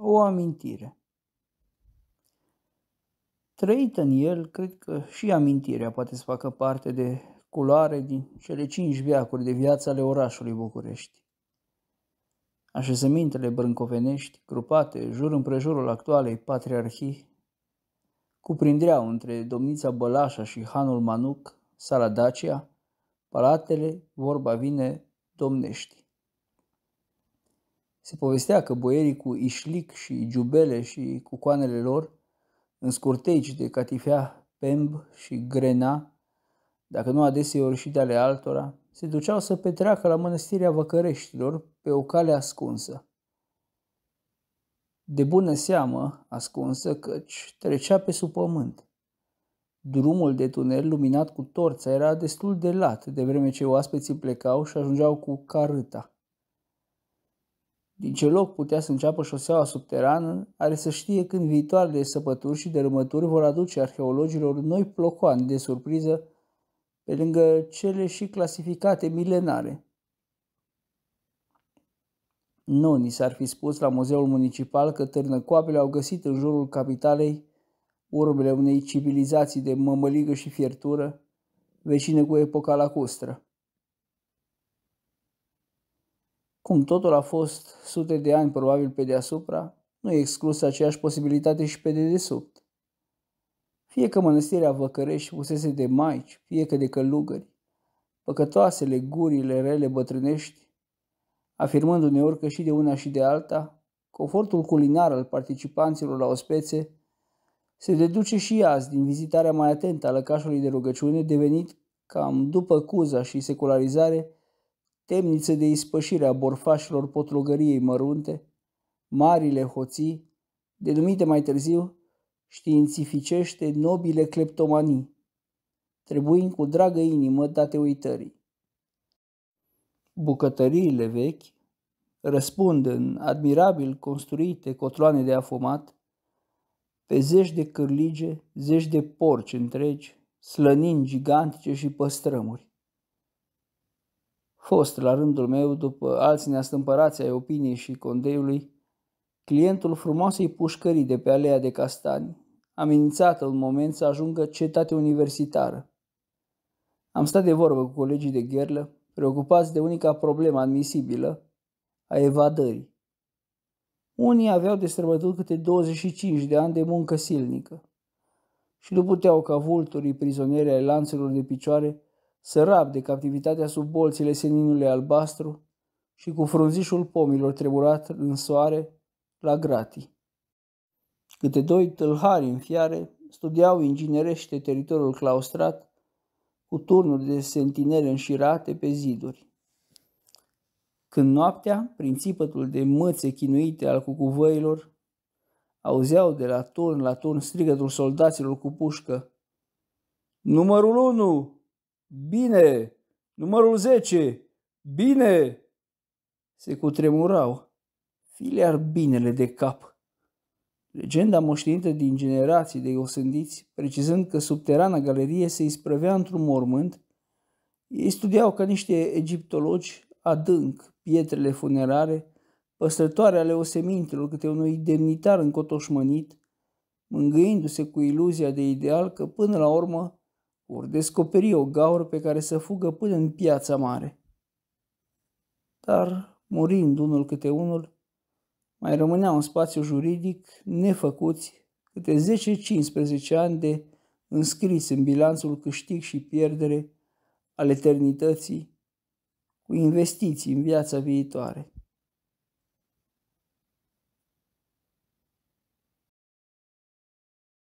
o amintire. Trăit în el, cred că și amintirea poate să facă parte de culoare din cele cinci viacuri de viață ale orașului București. Așezămintele brâncovenești, grupate jur împrejurul actualei patriarhii, cuprindeau între domnița Bălașa și hanul Manuc, sala Dacia, palatele, vorba vine, domnești. Se povestea că boierii cu ișlic și giubele și cu coanele lor, în scurteici de catifea, pemb și grena, dacă nu adeseori și de ale altora, se duceau să petreacă la mănăstirea văcăreștilor pe o cale ascunsă. De bună seamă, ascunsă, căci trecea pe sub pământ. Drumul de tunel luminat cu torța era destul de lat, de vreme ce oaspeții plecau și ajungeau cu carâta. Din ce loc putea să înceapă șoseaua subterană, are să știe când viitoarele săpături și dărâmături vor aduce arheologilor noi plocoani de surpriză, pe lângă cele și clasificate milenare. Nu ni s-ar fi spus la muzeul municipal că târnăcoapele au găsit în jurul capitalei urmele unei civilizații de mămăligă și fiertură, vecine cu epoca lacustră. Cum totul a fost sute de ani probabil pe deasupra, nu e exclusă aceeași posibilitate și pe dedesubt. Fie că mănăstirea Văcărești fusese de maici, fie că de călugări, păcătoasele gurile rele bătrânești, afirmând uneori că și de una și de alta, confortul culinar al participanților la o spețe se deduce și azi din vizitarea mai atentă a lăcașului de rugăciune devenit, cam după cuza și secularizare, temnițe de ispășire a borfașilor potlogăriei mărunte, marile hoții, denumite mai târziu științificește nobile cleptomanii, trebuind cu dragă inimă date uitării. Bucătăriile vechi răspund în admirabil construite cotloane de afumat, pe zeci de cârlige, zeci de porci întregi, slănini gigantice și păstrămuri fost la rândul meu după alții neastâmpărați ai opiniei și condeiului, clientul frumoasei pușcării de pe alea de castani, amenințată un moment să ajungă cetate universitară. Am stat de vorbă cu colegii de gherlă, preocupați de unica problemă admisibilă, a evadării. Unii aveau de sărbătut câte 25 de ani de muncă silnică și nu puteau ca vulturii prizonieri ai lanțelor de picioare sărab de captivitatea sub bolțile seninului albastru și cu frunzișul pomilor treburat în soare la gratii. Câte doi tâlhari în fiare studiau inginerește teritoriul claustrat cu turnuri de sentinele înșirate pe ziduri. Când noaptea, prin țipătul de mățe chinuite al cucuvăilor, auzeau de la turn la turn strigătul soldaților cu pușcă. Numărul 1! Bine! Numărul 10! Bine! Se cutremurau. Filiar binele de cap. Legenda moștenită din generații de osândiți, precizând că subterana galerie se isprăvea într-un mormânt, ei studiau ca niște egiptologi adânc pietrele funerare, păstrătoare ale osemintelor câte unui demnitar încotoșmănit, mângâindu-se cu iluzia de ideal că până la urmă vor descoperi o gaură pe care să fugă până în piața mare. Dar, murind unul câte unul, mai rămânea un spațiu juridic nefăcuți câte 10-15 ani de înscris în bilanțul câștig și pierdere al eternității cu investiții în viața viitoare.